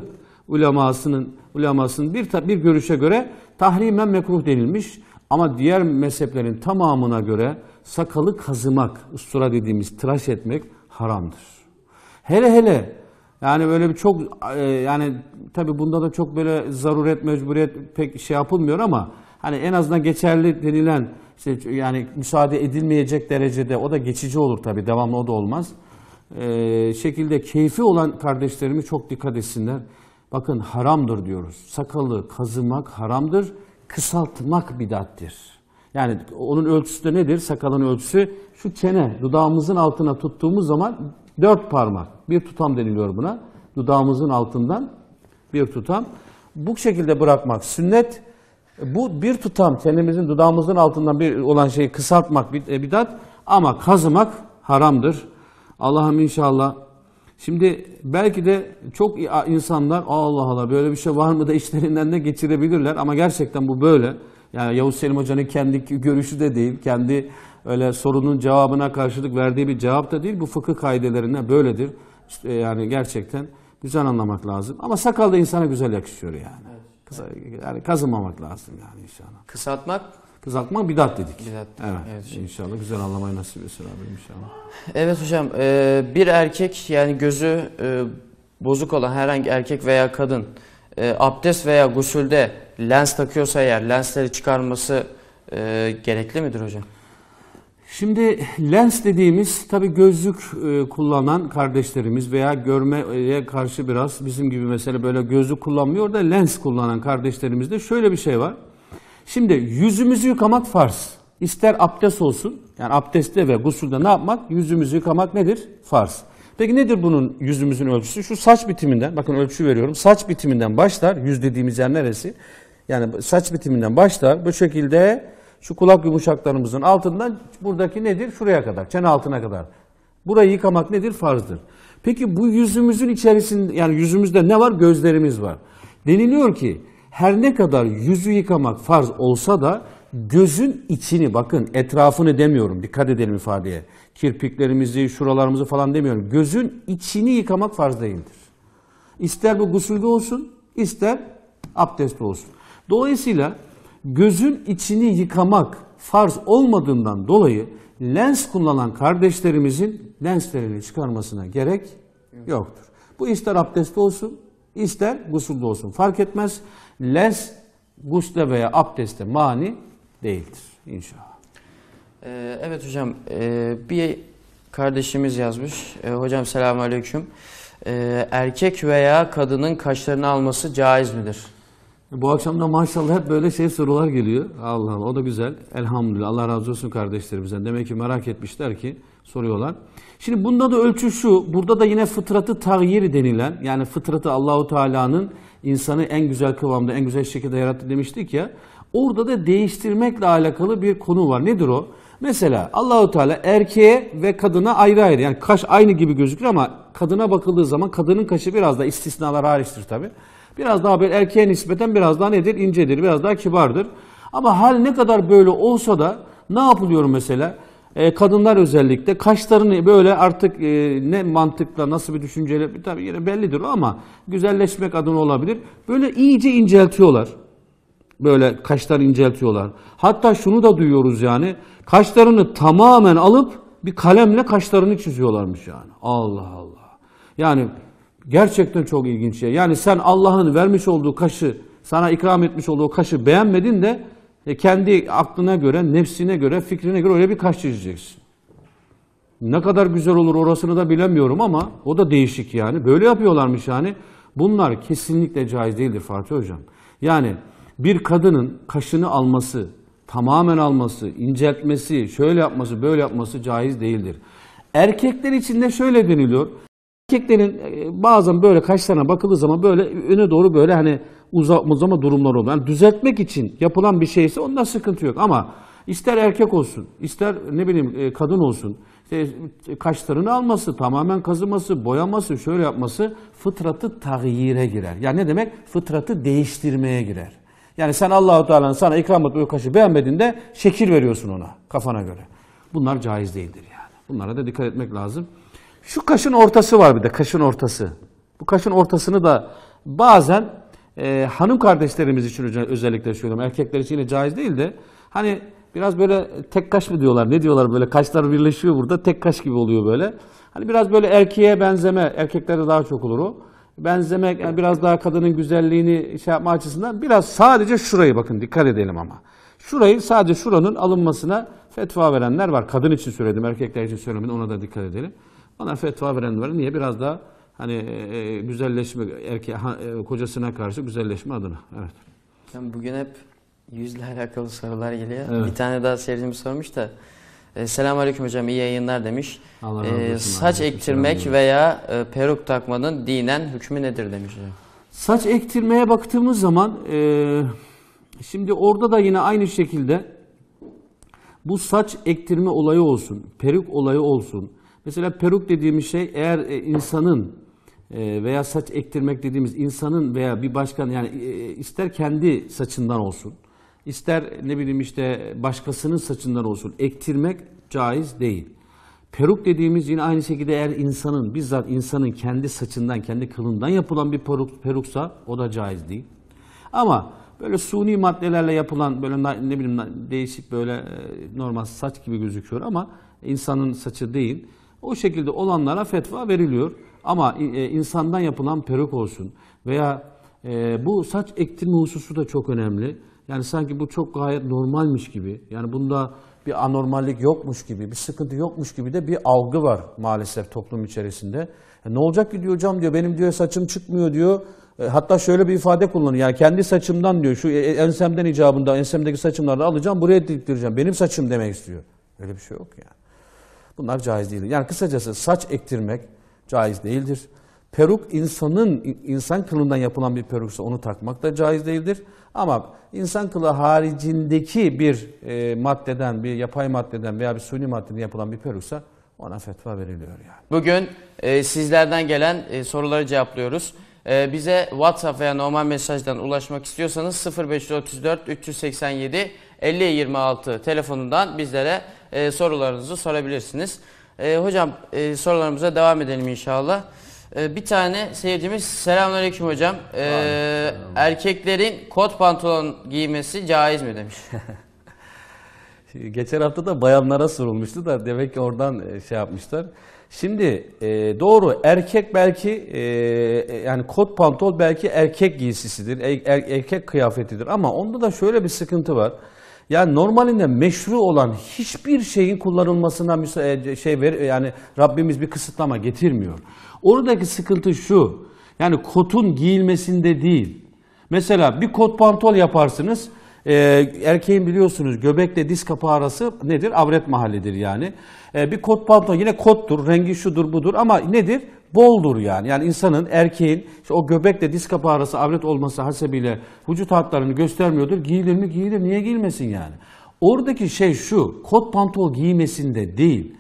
ulemasının ulemasının bir bir görüşe göre Tahrimen mekruh denilmiş ama diğer mezheplerin tamamına göre sakalı kazımak, ustura dediğimiz tıraş etmek haramdır. Hele hele yani böyle bir çok e, yani tabi bunda da çok böyle zaruret mecburiyet pek şey yapılmıyor ama hani en azından geçerli denilen işte yani müsaade edilmeyecek derecede o da geçici olur tabi devamlı o da olmaz. E, şekilde keyfi olan kardeşlerimi çok dikkat etsinler. Bakın haramdır diyoruz. Sakalı kazımak haramdır, kısaltmak bidattir. Yani onun ölçüsü de nedir? Sakalın ölçüsü şu çene, dudağımızın altına tuttuğumuz zaman dört parmak. Bir tutam deniliyor buna. Dudağımızın altından bir tutam. Bu şekilde bırakmak sünnet. Bu bir tutam çenemizin dudağımızın altından bir olan şeyi kısaltmak e, bidat ama kazımak haramdır. Allah'ım inşallah Şimdi belki de çok insanlar Allah Allah böyle bir şey var mı da işlerinden de geçirebilirler ama gerçekten bu böyle. Yani Yavuz Selim Hoca'nın kendi görüşü de değil, kendi öyle sorunun cevabına karşılık verdiği bir cevap da değil. Bu fıkıh kaidelerine böyledir. E, yani gerçekten güzel anlamak lazım. Ama sakal da insana güzel yakışıyor yani. Kısa, yani kazınmamak lazım yani inşallah. Kısaltmak? Kısaltmak bidat dedik. Bidat. Evet, evet İnşallah güzel anlamayı nasip etsin abim inşallah. Evet hocam e, bir erkek yani gözü e, bozuk olan herhangi erkek veya kadın e, abdest veya gusülde lens takıyorsa eğer lensleri çıkarması e, gerekli midir hocam? Şimdi lens dediğimiz tabi gözlük e, kullanan kardeşlerimiz veya görmeye karşı biraz bizim gibi mesela böyle gözlük kullanmıyor da lens kullanan kardeşlerimizde şöyle bir şey var. Şimdi yüzümüzü yıkamak farz. İster abdest olsun yani abdestte ve gusulde ne yapmak? Yüzümüzü yıkamak nedir? Farz. Peki nedir bunun yüzümüzün ölçüsü? Şu saç bitiminden bakın ölçü veriyorum. Saç bitiminden başlar. Yüz dediğimiz yer neresi? Yani saç bitiminden başlar. Bu şekilde şu kulak yumuşaklarımızın altından buradaki nedir? Şuraya kadar, çene altına kadar. Burayı yıkamak nedir? Farzdır. Peki bu yüzümüzün içerisinde yani yüzümüzde ne var? Gözlerimiz var. Deniliyor ki her ne kadar yüzü yıkamak farz olsa da gözün içini bakın etrafını demiyorum dikkat edelim ifadeye. Kirpiklerimizi, şuralarımızı falan demiyorum. Gözün içini yıkamak farz değildir. İster bu gusülde olsun, ister abdestli olsun. Dolayısıyla Gözün içini yıkamak farz olmadığından dolayı lens kullanan kardeşlerimizin lenslerini çıkarmasına gerek yoktur. Bu ister abdestte olsun, ister gusulda olsun fark etmez. Lens gusle veya abdeste mani değildir inşallah. Ee, evet hocam e, bir kardeşimiz yazmış. E, hocam selamun aleyküm. E, ee, erkek veya kadının kaşlarını alması caiz midir? Bu akşam da maşallah hep böyle şey sorular geliyor. Allah Allah o da güzel. Elhamdülillah Allah razı olsun kardeşlerimizden. Demek ki merak etmişler ki soruyorlar. Şimdi bunda da ölçü şu. Burada da yine fıtratı tagyiri denilen yani fıtratı Allahu Teala'nın insanı en güzel kıvamda en güzel şekilde yarattı demiştik ya. Orada da değiştirmekle alakalı bir konu var. Nedir o? Mesela Allahu Teala erkeğe ve kadına ayrı ayrı yani kaş aynı gibi gözükür ama kadına bakıldığı zaman kadının kaşı biraz da istisnalar hariçtir tabi. Biraz daha böyle erkeğe nispeten biraz daha nedir? İncedir, biraz daha kibardır. Ama hal ne kadar böyle olsa da ne yapılıyor mesela? E, kadınlar özellikle kaşlarını böyle artık e, ne mantıkla nasıl bir düşünceyle bir tabii yine bellidir o ama güzelleşmek adına olabilir. Böyle iyice inceltiyorlar. Böyle kaşlar inceltiyorlar. Hatta şunu da duyuyoruz yani. Kaşlarını tamamen alıp bir kalemle kaşlarını çiziyorlarmış yani. Allah Allah. Yani Gerçekten çok ilginç şey. Yani sen Allah'ın vermiş olduğu kaşı, sana ikram etmiş olduğu kaşı beğenmedin de e, kendi aklına göre, nefsine göre, fikrine göre öyle bir kaş çizeceksin. Ne kadar güzel olur orasını da bilemiyorum ama o da değişik yani. Böyle yapıyorlarmış yani. Bunlar kesinlikle caiz değildir Fatih Hocam. Yani bir kadının kaşını alması, tamamen alması, inceltmesi, şöyle yapması, böyle yapması caiz değildir. Erkekler için de şöyle deniliyor. Keklerin e, bazen böyle kaşlarına bakıldığı zaman böyle öne doğru böyle hani uzama, uzama durumlar oluyor. Yani düzeltmek için yapılan bir şeyse ondan sıkıntı yok ama ister erkek olsun, ister ne bileyim e, kadın olsun e, kaşlarını alması, tamamen kazıması, boyaması, şöyle yapması fıtratı tagyire girer. Yani ne demek? Fıtratı değiştirmeye girer. Yani sen Allahu Teala'nın sana ikram ettiği kaşı beğenmediğinde şekil veriyorsun ona kafana göre. Bunlar caiz değildir yani. Bunlara da dikkat etmek lazım. Şu kaşın ortası var bir de kaşın ortası. Bu kaşın ortasını da bazen e, hanım kardeşlerimiz için özellikle söylüyorum. Erkekler için yine caiz değil de hani biraz böyle tek kaş mı diyorlar ne diyorlar böyle kaşlar birleşiyor burada tek kaş gibi oluyor böyle. Hani biraz böyle erkeğe benzeme erkeklerde daha çok olur o. Benzemek yani biraz daha kadının güzelliğini şey yapma açısından biraz sadece şurayı bakın dikkat edelim ama. Şurayı sadece şuranın alınmasına fetva verenler var. Kadın için söyledim erkekler için söylemedim ona da dikkat edelim. Ona fetva verenler niye? Biraz daha hani e, e, güzelleşme, erke, ha, e, kocasına karşı güzelleşme adına. Evet. Yani bugün hep yüzle alakalı sorular geliyor. Evet. Bir tane daha seyircimiz sormuş da. E, Selamun Aleyküm hocam iyi yayınlar demiş. Allah e, saç ektirmek veya e, peruk takmanın dinen hükmü nedir demiş hocam. Saç ektirmeye baktığımız zaman e, şimdi orada da yine aynı şekilde bu saç ektirme olayı olsun, peruk olayı olsun, Mesela peruk dediğimiz şey eğer e, insanın e, veya saç ektirmek dediğimiz insanın veya bir başkan yani e, ister kendi saçından olsun, ister ne bileyim işte başkasının saçından olsun ektirmek caiz değil. Peruk dediğimiz yine aynı şekilde eğer insanın, bizzat insanın kendi saçından, kendi kılından yapılan bir peruk, peruksa o da caiz değil. Ama böyle suni maddelerle yapılan böyle ne bileyim değişik böyle normal saç gibi gözüküyor ama insanın saçı değil. O şekilde olanlara fetva veriliyor. Ama e, insandan yapılan peruk olsun veya e, bu saç ektirme hususu da çok önemli. Yani sanki bu çok gayet normalmiş gibi. Yani bunda bir anormallik yokmuş gibi, bir sıkıntı yokmuş gibi de bir algı var maalesef toplum içerisinde. E, ne olacak ki diyor hocam diyor benim diyor saçım çıkmıyor diyor. E, hatta şöyle bir ifade kullanıyor. Yani kendi saçımdan diyor şu e, e, ensemden icabında ensemdeki saçımlardan alacağım buraya diktireceğim. Benim saçım demek istiyor. Öyle bir şey yok yani. Bunlar caiz değildir. Yani kısacası saç ektirmek caiz değildir. Peruk insanın, insan kılından yapılan bir peruksa onu takmak da caiz değildir. Ama insan kılı haricindeki bir e, maddeden, bir yapay maddeden veya bir suni maddeden yapılan bir peruksa ona fetva veriliyor yani. Bugün e, sizlerden gelen e, soruları cevaplıyoruz. E, bize WhatsApp veya normal mesajdan ulaşmak istiyorsanız 0534 387 5026 telefonundan bizlere e, sorularınızı sorabilirsiniz. E, hocam e, sorularımıza devam edelim inşallah. E, bir tane seyircimiz selamünaleyküm hocam. E, erkeklerin kot pantolon giymesi caiz mi demiş. Geçen hafta da bayanlara sorulmuştu da demek ki oradan e, şey yapmışlar. Şimdi e, doğru erkek belki e, e yani kot pantol belki erkek giysisidir, er, er, erkek kıyafetidir ama onda da şöyle bir sıkıntı var. Yani normalinde meşru olan hiçbir şeyin kullanılmasına e, şey ver yani Rabbimiz bir kısıtlama getirmiyor. Oradaki sıkıntı şu. Yani kotun giyilmesinde değil. Mesela bir kot pantol yaparsınız. E, erkeğin biliyorsunuz göbekle diz kapağı arası nedir? Avret mahallidir yani. E, bir kot pantol yine kottur, rengi şudur budur ama nedir? boldur yani. Yani insanın, erkeğin işte o göbekle diz kapağı arası avret olması hasebiyle vücut hatlarını göstermiyordur. Giyilir mi? Giyilir. Niye giyilmesin yani? Oradaki şey şu, kot pantol giymesinde değil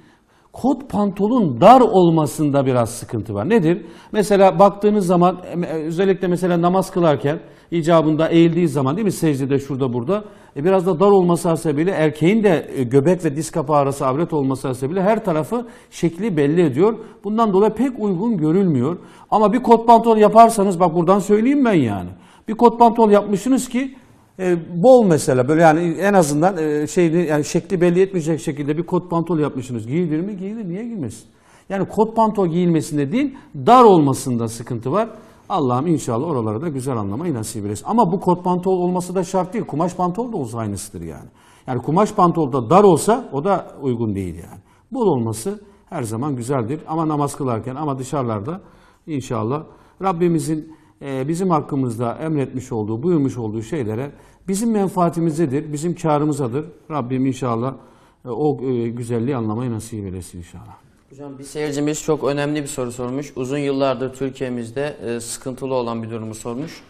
kot pantolun dar olmasında biraz sıkıntı var. Nedir? Mesela baktığınız zaman e, e, özellikle mesela namaz kılarken icabında eğildiği zaman değil mi secdede şurada burada e, biraz da dar olması hasebiyle erkeğin de e, göbek ve diz kapağı arası avret olması hasebiyle her tarafı şekli belli ediyor. Bundan dolayı pek uygun görülmüyor. Ama bir kot pantol yaparsanız bak buradan söyleyeyim ben yani. Bir kot pantol yapmışsınız ki e, bol mesela böyle yani en azından e, şeyini yani şekli belli etmeyecek şekilde bir kot pantol yapmışsınız. Giyilir mi? Giyilir. Niye giymesin? Yani kot pantol giyilmesinde değil, dar olmasında sıkıntı var. Allah'ım inşallah oraları da güzel anlamayı nasip eylesin. Ama bu kot pantol olması da şart değil. Kumaş pantol da olsa aynısıdır yani. Yani kumaş pantol da dar olsa o da uygun değil yani. Bol olması her zaman güzeldir. Ama namaz kılarken ama dışarılarda inşallah Rabbimizin e, bizim hakkımızda emretmiş olduğu, buyurmuş olduğu şeylere bizim menfaatimizedir, bizim karımızadır. Rabbim inşallah e, o e, güzelliği anlamayı nasip eylesin inşallah. Hocam bir seyircimiz çok önemli bir soru sormuş. Uzun yıllardır Türkiye'mizde e, sıkıntılı olan bir durumu sormuş.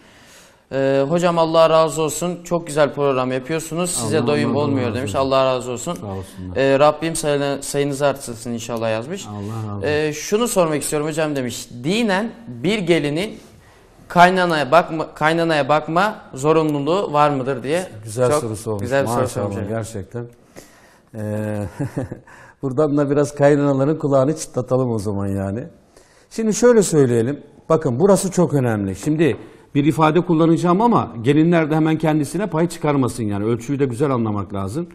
E, hocam Allah razı olsun. Çok güzel program yapıyorsunuz. Size Allah, doyum Allah, olmuyor demiş. Allah razı olsun. E, Rabbim sayını, sayınızı artırsın inşallah yazmış. Allah razı e, şunu sormak istiyorum hocam demiş. Dinen bir gelinin kaynanaya bakma kaynanaya bakma zorunluluğu var mıdır diye. Güzel çok soru sormuş. Güzel bir soru sormuş. Gerçekten. Ee, Buradan da biraz kaynanaların kulağını çıtlatalım o zaman yani. Şimdi şöyle söyleyelim. Bakın burası çok önemli. Şimdi bir ifade kullanacağım ama gelinler de hemen kendisine pay çıkarmasın yani. Ölçüyü de güzel anlamak lazım.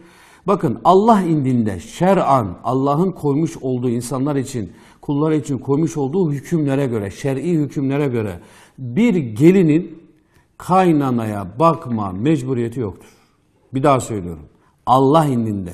Bakın Allah indinde şer'an Allah'ın koymuş olduğu insanlar için, kullar için koymuş olduğu hükümlere göre, şer'i hükümlere göre bir gelinin kaynanaya bakma mecburiyeti yoktur. Bir daha söylüyorum. Allah indinde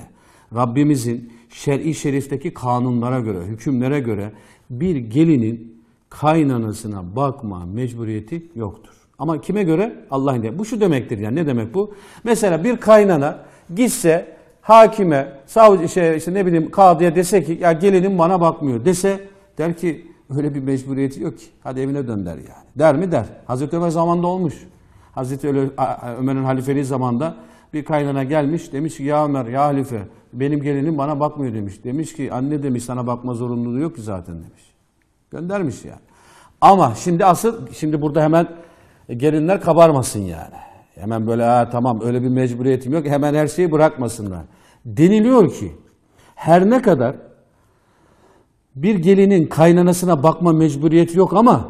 Rabbimizin şer'i şerifteki kanunlara göre, hükümlere göre bir gelinin kaynanasına bakma mecburiyeti yoktur. Ama kime göre? Allah'ın diye. Bu şu demektir yani. Ne demek bu? Mesela bir kaynana gitse hakime, savcı, şey, işte ne bileyim kadıya dese ki ya gelinim bana bakmıyor dese der ki öyle bir mecburiyeti yok ki. Hadi evine dön der yani. Der mi der. Hazreti Ömer zamanında olmuş. Hazreti Ömer'in halifeliği zamanında bir kaynana gelmiş demiş ki ya Ömer ya halife benim gelinim bana bakmıyor demiş. Demiş ki anne demiş sana bakma zorunluluğu yok ki zaten demiş. Göndermiş yani. Ama şimdi asıl şimdi burada hemen e, gelinler kabarmasın yani. Hemen böyle ha, tamam öyle bir mecburiyetim yok hemen her şeyi bırakmasınlar. Deniliyor ki her ne kadar bir gelinin kaynanasına bakma mecburiyeti yok ama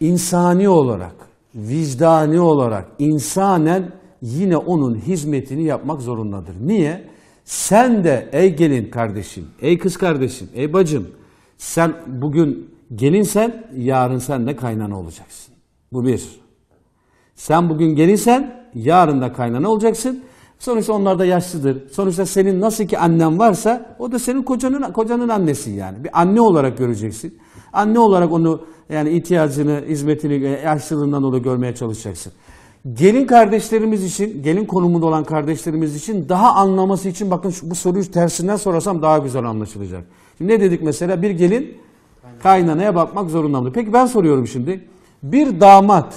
insani olarak, vicdani olarak, insanen yine onun hizmetini yapmak zorundadır. Niye? Sen de ey gelin kardeşim, ey kız kardeşim, ey bacım sen bugün gelinsen yarın sen de kaynana olacaksın. Bu bir. Sen bugün gelinsen yarın da kaynana olacaksın. Sonuçta onlar da yaşlıdır. Sonuçta senin nasıl ki annen varsa o da senin kocanın kocanın annesi yani. Bir anne olarak göreceksin. Anne olarak onu yani ihtiyacını, hizmetini, e, yaşlılığından dolayı görmeye çalışacaksın. Gelin kardeşlerimiz için, gelin konumunda olan kardeşlerimiz için daha anlaması için bakın şu, bu soruyu tersinden sorarsam daha güzel anlaşılacak. ne dedik mesela? Bir gelin kaynanaya bakmak zorunda mıdır? Peki ben soruyorum şimdi. Bir damat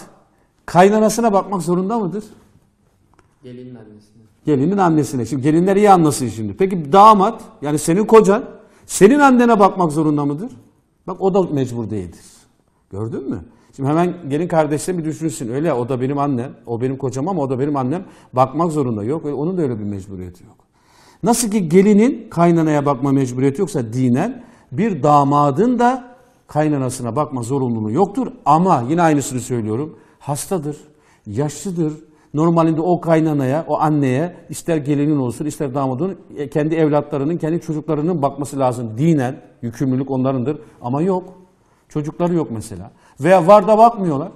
kaynanasına bakmak zorunda mıdır? Gelinin annesine. Gelinin annesine. Şimdi gelinler iyi anlasın şimdi. Peki damat yani senin kocan senin annene bakmak zorunda mıdır? Bak o da mecbur değildir. Gördün mü? Şimdi hemen gelin kardeşle bir düşünsün. Öyle o da benim annem, o benim kocam ama o da benim annem. Bakmak zorunda yok. E, onun da öyle bir mecburiyeti yok. Nasıl ki gelinin kaynanaya bakma mecburiyeti yoksa dinen bir damadın da kaynanasına bakma zorunluluğu yoktur. Ama yine aynısını söylüyorum. Hastadır, yaşlıdır. Normalinde o kaynanaya, o anneye ister gelinin olsun ister damadın e, kendi evlatlarının, kendi çocuklarının bakması lazım. Dinen yükümlülük onlarındır ama yok. Çocukları yok mesela veya var da bakmıyorlar.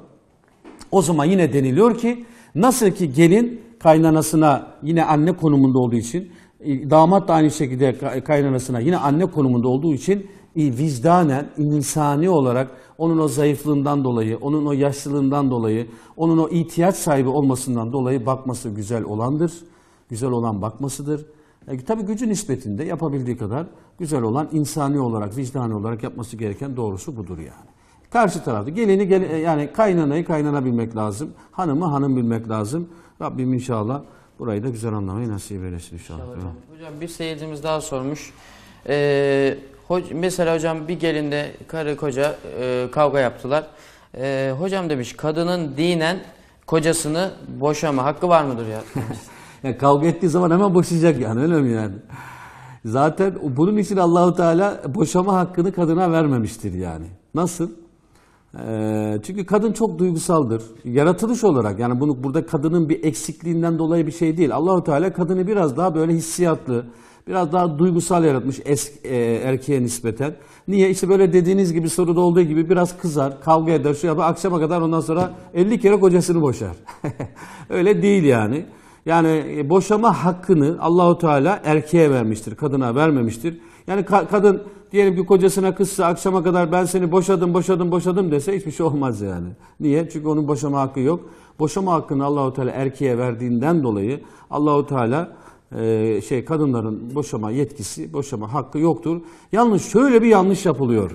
O zaman yine deniliyor ki nasıl ki gelin kaynanasına yine anne konumunda olduğu için e, damat da aynı şekilde kaynanasına yine anne konumunda olduğu için e, vicdanen, insani olarak onun o zayıflığından dolayı, onun o yaşlılığından dolayı, onun o ihtiyaç sahibi olmasından dolayı bakması güzel olandır. Güzel olan bakmasıdır. E, tabii gücü nispetinde yapabildiği kadar güzel olan insani olarak, vicdani olarak yapması gereken doğrusu budur yani. Karşı tarafta gelini gel e, yani kaynanayı kaynana bilmek lazım. Hanımı hanım bilmek lazım. Rabbim inşallah burayı da güzel anlamayı nasip eylesin inşallah. inşallah hocam. hocam bir seyircimiz daha sormuş. Ee, ho mesela hocam bir gelinde karı koca e, kavga yaptılar. E, hocam demiş kadının dinen kocasını boşama hakkı var mıdır ya? yani kavga ettiği zaman hemen boşayacak yani öyle mi yani? Zaten bunun için Allahu Teala boşama hakkını kadına vermemiştir yani. Nasıl? Ee, çünkü kadın çok duygusaldır. Yaratılış olarak yani bunu burada kadının bir eksikliğinden dolayı bir şey değil. Allahu Teala kadını biraz daha böyle hissiyatlı, biraz daha duygusal yaratmış esk, e, erkeğe nispeten. Niye? İşte böyle dediğiniz gibi soruda olduğu gibi biraz kızar, kavga eder, şu yapar, akşama kadar ondan sonra 50 kere kocasını boşar. Öyle değil yani. Yani e, boşama hakkını Allahu Teala erkeğe vermiştir, kadına vermemiştir. Yani ka kadın diyelim ki kocasına kızsa akşama kadar ben seni boşadım boşadım boşadım dese hiçbir şey olmaz yani. Niye? Çünkü onun boşama hakkı yok. Boşama hakkını Allahu Teala erkeğe verdiğinden dolayı Allahu Teala e, şey kadınların boşama yetkisi, boşama hakkı yoktur. Yanlış şöyle bir yanlış yapılıyor.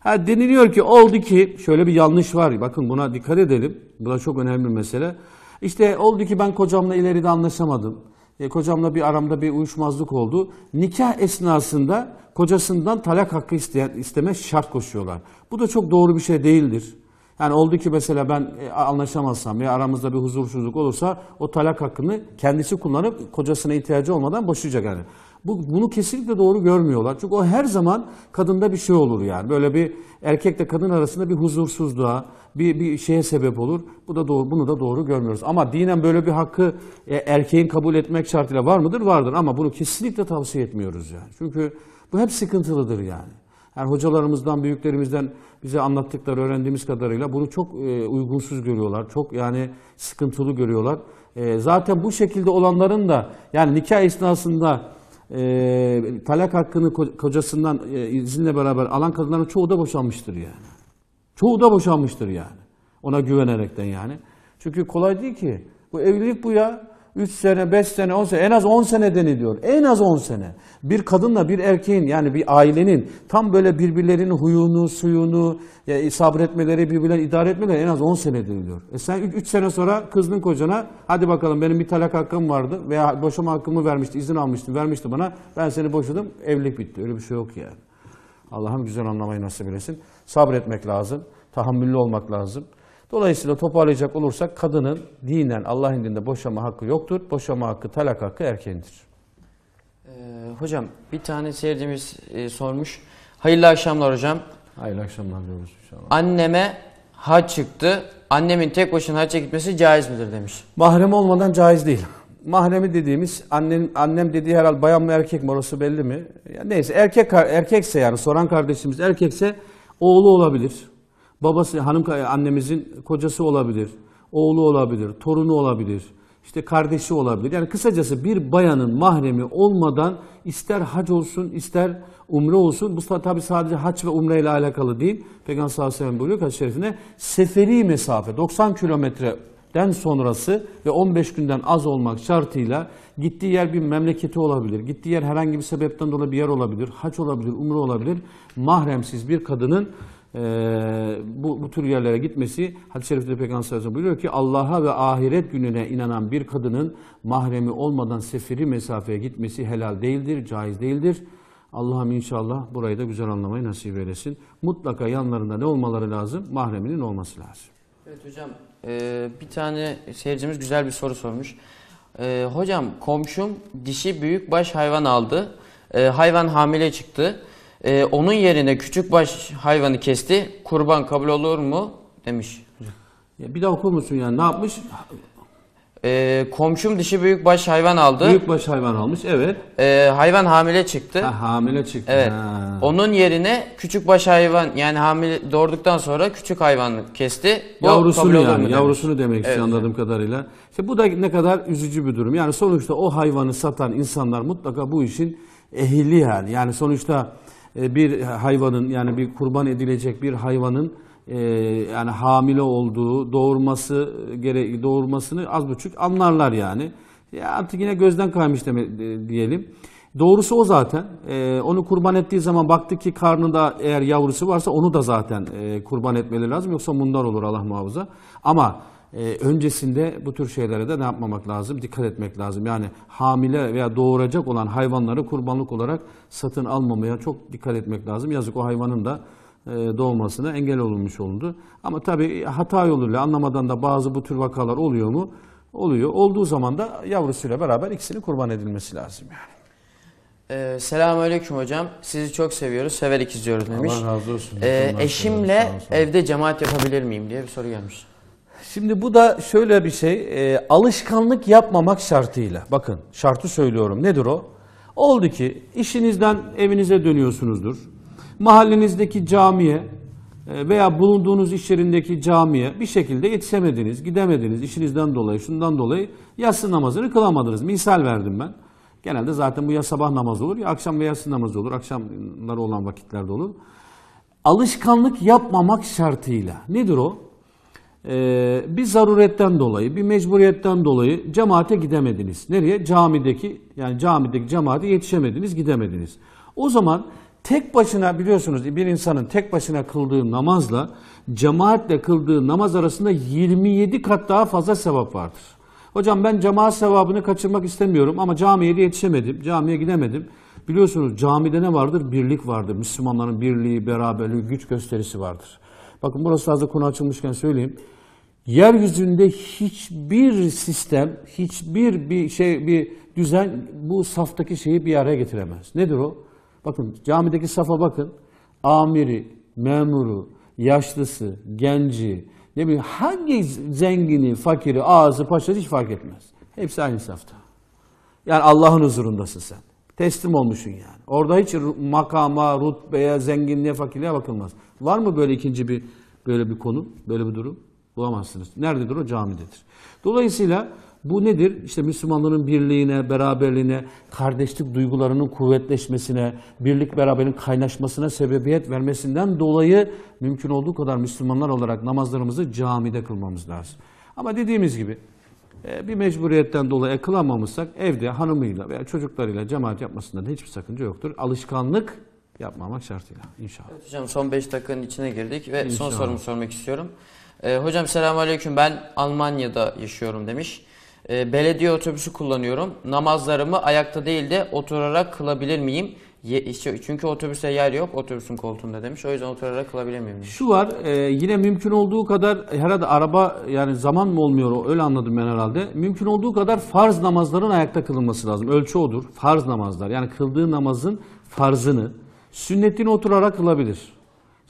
Ha deniliyor ki oldu ki şöyle bir yanlış var. Bakın buna dikkat edelim. Bu da çok önemli bir mesele. İşte oldu ki ben kocamla ileride anlaşamadım. E, kocamla bir aramda bir uyuşmazlık oldu. Nikah esnasında kocasından talak hakkı isteyen, isteme şart koşuyorlar. Bu da çok doğru bir şey değildir. Yani oldu ki mesela ben e, anlaşamazsam ya aramızda bir huzursuzluk olursa o talak hakkını kendisi kullanıp kocasına ihtiyacı olmadan boşayacak yani. Bu, bunu kesinlikle doğru görmüyorlar. Çünkü o her zaman kadında bir şey olur yani. Böyle bir erkekle kadın arasında bir huzursuzluğa, bir, bir şeye sebep olur. Bu da doğru, bunu da doğru görmüyoruz. Ama dinen böyle bir hakkı e, erkeğin kabul etmek şartıyla var mıdır? Vardır ama bunu kesinlikle tavsiye etmiyoruz yani. Çünkü bu hep sıkıntılıdır yani. Yani hocalarımızdan, büyüklerimizden bize anlattıkları, öğrendiğimiz kadarıyla bunu çok e, uygunsuz görüyorlar. Çok yani sıkıntılı görüyorlar. E, zaten bu şekilde olanların da yani nikah esnasında e, talak hakkını kocasından e, izinle beraber alan kadınların çoğu da boşanmıştır yani. Çoğu da boşanmıştır yani. Ona güvenerekten yani. Çünkü kolay değil ki. Bu evlilik bu ya. 3 sene, 5 sene, 10 sene, en az 10 sene deniliyor. En az 10 sene. Bir kadınla bir erkeğin yani bir ailenin tam böyle birbirlerinin huyunu, suyunu, yani e, sabretmeleri, birbirlerini idare etmeleri en az 10 sene deniliyor. E sen 3 sene sonra kızdın kocana, hadi bakalım benim bir talak hakkım vardı veya boşama hakkımı vermişti, izin almıştım, vermişti bana. Ben seni boşadım, evlilik bitti. Öyle bir şey yok yani. Allah'ım güzel anlamayı nasip etsin. Sabretmek lazım, tahammüllü olmak lazım. Dolayısıyla toparlayacak olursak kadının dinen Allah indinde boşama hakkı yoktur. Boşama hakkı, talak hakkı erkeğindir. Ee, hocam bir tane seyircimiz e, sormuş. Hayırlı akşamlar hocam. Hayırlı akşamlar diyoruz inşallah. Anneme ha çıktı. Annemin tek başına hacca gitmesi caiz midir demiş. Mahrem olmadan caiz değil. Mahremi dediğimiz annem, annem dediği herhalde bayan mı erkek mi orası belli mi? Ya neyse erkek erkekse yani soran kardeşimiz erkekse oğlu olabilir. Babası, hanım annemizin kocası olabilir, oğlu olabilir, torunu olabilir, işte kardeşi olabilir. Yani kısacası bir bayanın mahremi olmadan ister hac olsun, ister umre olsun. Bu tabi sadece hac ve umre ile alakalı değil. Peygamber sallallahu aleyhi ve sellem buyuruyor şerifine seferi mesafe 90 kilometre den sonrası ve 15 günden az olmak şartıyla gittiği yer bir memleketi olabilir. Gittiği yer herhangi bir sebepten dolayı bir yer olabilir. Hac olabilir, umre olabilir. Mahremsiz bir kadının e, bu, bu tür yerlere gitmesi hadis-i şerifte Peygamber sallallahu buyuruyor ki Allah'a ve ahiret gününe inanan bir kadının mahremi olmadan seferi mesafeye gitmesi helal değildir, caiz değildir. Allah'ım inşallah burayı da güzel anlamayı nasip eylesin. Mutlaka yanlarında ne olmaları lazım? Mahreminin olması lazım. Evet hocam e, bir tane seyircimiz güzel bir soru sormuş. E, hocam komşum dişi büyük baş hayvan aldı. E, hayvan hamile çıktı. Ee, onun yerine küçük baş hayvanı kesti. Kurban kabul olur mu? Demiş. Ya bir daha okur musun yani? Ne yapmış? Ee, komşum dişi büyük baş hayvan aldı. Büyük baş hayvan almış evet. Ee, hayvan hamile çıktı. Ha, hamile çıktı. Evet. Ha. Onun yerine küçük baş hayvan yani hamile doğurduktan sonra küçük hayvanı kesti. Bu Yavrusunu yani mu yavrusunu demek evet. anladığım kadarıyla. İşte bu da ne kadar üzücü bir durum. Yani sonuçta o hayvanı satan insanlar mutlaka bu işin ehli yani. Yani sonuçta e, bir hayvanın yani bir kurban edilecek bir hayvanın e, yani hamile olduğu doğurması gere doğurmasını az buçuk anlarlar yani. Ya artık yine gözden kaymış deme, e, diyelim. Doğrusu o zaten. E, onu kurban ettiği zaman baktı ki karnında eğer yavrusu varsa onu da zaten e, kurban etmeleri lazım. Yoksa bunlar olur Allah muhafaza. Ama e, öncesinde bu tür şeylere de ne yapmamak lazım? Dikkat etmek lazım. Yani hamile veya doğuracak olan hayvanları kurbanlık olarak satın almamaya çok dikkat etmek lazım. Yazık o hayvanın da e, doğmasına engel olunmuş oldu. Ama tabii hata yoluyla anlamadan da bazı bu tür vakalar oluyor mu? Oluyor. Olduğu zaman da yavrusuyla beraber ikisini kurban edilmesi lazım yani. Ee, Selamünaleyküm hocam. Sizi çok seviyoruz, severek izliyoruz demiş. Allah razı olsun. Ee, eşimle evde cemaat yapabilir miyim diye bir soru gelmiş. Şimdi bu da şöyle bir şey, e, alışkanlık yapmamak şartıyla. Bakın şartı söylüyorum. Nedir o? Oldu ki işinizden evinize dönüyorsunuzdur. Mahallenizdeki camiye e, veya bulunduğunuz iş yerindeki camiye bir şekilde yetişemediniz, gidemediniz işinizden dolayı, şundan dolayı yatsı namazını kılamadınız. Misal verdim ben. Genelde zaten bu ya sabah namazı olur ya akşam ve yatsı namazı olur. Akşamları olan vakitlerde olur. Alışkanlık yapmamak şartıyla. Nedir o? Ee, bir zaruretten dolayı, bir mecburiyetten dolayı cemaate gidemediniz. Nereye? Camideki, yani camideki cemaate yetişemediniz, gidemediniz. O zaman tek başına biliyorsunuz bir insanın tek başına kıldığı namazla cemaatle kıldığı namaz arasında 27 kat daha fazla sevap vardır. Hocam ben cemaat sevabını kaçırmak istemiyorum ama camiye de yetişemedim, camiye gidemedim. Biliyorsunuz camide ne vardır? Birlik vardır. Müslümanların birliği, beraberliği, güç gösterisi vardır. Bakın burası da konu açılmışken söyleyeyim. Yeryüzünde hiçbir sistem, hiçbir bir şey, bir düzen bu saftaki şeyi bir araya getiremez. Nedir o? Bakın camideki safa bakın. Amiri, memuru, yaşlısı, genci, ne bileyim hangi zengini, fakiri, ağzı, paşası hiç fark etmez. Hepsi aynı safta. Yani Allah'ın huzurundasın sen. Teslim olmuşsun yani. Orada hiç makama, rutbeye, zenginliğe, fakirliğe bakılmaz. Var mı böyle ikinci bir böyle bir konu, böyle bir durum? Bulamazsınız. Nerededir o? Camidedir. Dolayısıyla bu nedir? İşte Müslümanların birliğine, beraberliğine, kardeşlik duygularının kuvvetleşmesine, birlik beraberin kaynaşmasına sebebiyet vermesinden dolayı mümkün olduğu kadar Müslümanlar olarak namazlarımızı camide kılmamız lazım. Ama dediğimiz gibi e, bir mecburiyetten dolayı kılamamışsak evde hanımıyla veya çocuklarıyla cemaat yapmasında da hiçbir sakınca yoktur. Alışkanlık yapmamak şartıyla inşallah. Evet hocam son 5 dakikanın içine girdik ve inşallah. son sorumu sormak istiyorum. Ee, hocam selamünaleyküm ben Almanya'da yaşıyorum demiş. Ee, belediye otobüsü kullanıyorum. Namazlarımı ayakta değil de oturarak kılabilir miyim? Çünkü otobüse yer yok, otobüsün koltuğunda demiş. O yüzden oturarak kılabilemiyorum. Demiş. Şu var, e, yine mümkün olduğu kadar e, herhalde araba yani zaman mı olmuyor öyle anladım ben herhalde. Mümkün olduğu kadar farz namazların ayakta kılınması lazım. Ölçü odur. Farz namazlar. Yani kıldığı namazın farzını sünnetini oturarak kılabilir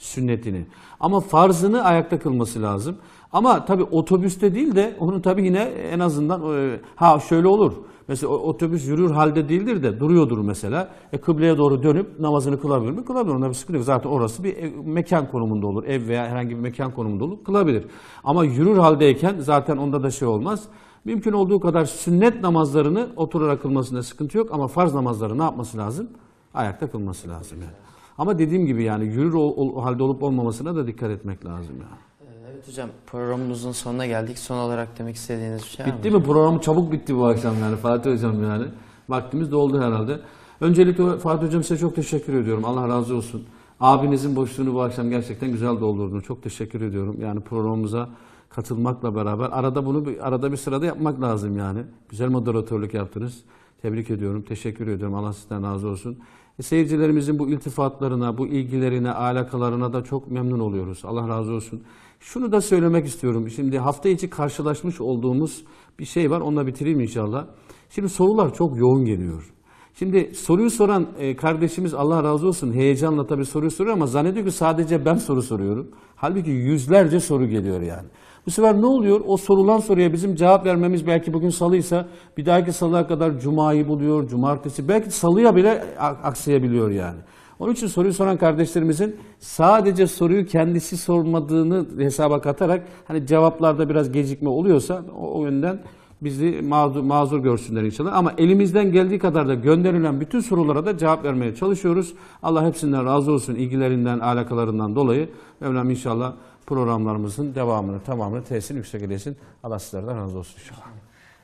sünnetini. Ama farzını ayakta kılması lazım. Ama tabi otobüste değil de onu tabi yine en azından e, ha şöyle olur. Mesela otobüs yürür halde değildir de duruyordur mesela. E, kıbleye doğru dönüp namazını kılabilir mi? Kılabilir. Onda bir sıkıntı yok. Zaten orası bir ev, mekan konumunda olur. Ev veya herhangi bir mekan konumunda olur. Kılabilir. Ama yürür haldeyken zaten onda da şey olmaz. Mümkün olduğu kadar sünnet namazlarını oturarak kılmasında sıkıntı yok. Ama farz namazları ne yapması lazım? Ayakta kılması lazım. Yani. Ama dediğim gibi yani yürür ol, ol, halde olup olmamasına da dikkat etmek lazım yani. Ee, evet hocam programımızın sonuna geldik. Son olarak demek istediğiniz bir şey bitti mi? mi? Program çabuk bitti bu akşam yani Fatih hocam yani. Vaktimiz doldu herhalde. Öncelikle Fatih hocam size çok teşekkür ediyorum. Allah razı olsun. Abinizin boşluğunu bu akşam gerçekten güzel doldurdunuz. Çok teşekkür ediyorum. Yani programımıza katılmakla beraber arada bunu bir, arada bir sırada yapmak lazım yani. Güzel moderatörlük yaptınız. Tebrik ediyorum. Teşekkür ediyorum. Allah sizden razı olsun. E, seyircilerimizin bu iltifatlarına, bu ilgilerine, alakalarına da çok memnun oluyoruz. Allah razı olsun. Şunu da söylemek istiyorum. Şimdi hafta içi karşılaşmış olduğumuz bir şey var. Onunla bitireyim inşallah. Şimdi sorular çok yoğun geliyor. Şimdi soruyu soran e, kardeşimiz Allah razı olsun heyecanla tabii soruyu soruyor ama zannediyor ki sadece ben soru soruyorum. Halbuki yüzlerce soru geliyor yani. Bu sefer ne oluyor? O sorulan soruya bizim cevap vermemiz belki bugün salıysa bir dahaki salıya kadar cumayı buluyor, cumartesi belki salıya bile aksayabiliyor yani. Onun için soruyu soran kardeşlerimizin sadece soruyu kendisi sormadığını hesaba katarak hani cevaplarda biraz gecikme oluyorsa o, o yönden bizi mazur, mazur görsünler inşallah. Ama elimizden geldiği kadar da gönderilen bütün sorulara da cevap vermeye çalışıyoruz. Allah hepsinden razı olsun ilgilerinden, alakalarından dolayı. Mevlam inşallah programlarımızın devamını, tamamını tesir yüksek eylesin. Allah sizlerden razı olsun inşallah.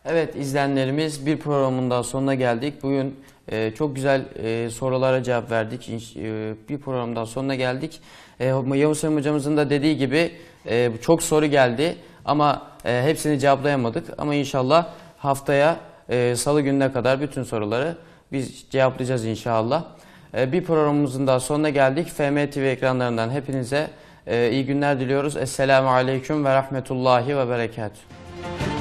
Evet izleyenlerimiz bir programın daha sonuna geldik. Bugün e, çok güzel e, sorulara cevap verdik. E, bir programın daha sonuna geldik. E, Yavuz Selim hocamızın da dediği gibi e, çok soru geldi ama e, hepsini cevaplayamadık. Ama inşallah haftaya e, salı gününe kadar bütün soruları biz cevaplayacağız inşallah. E, bir programımızın daha sonuna geldik. FM TV ekranlarından hepinize ee, iyi günler diliyoruz. Esselamu Aleyküm ve Rahmetullahi ve Berekatuhu.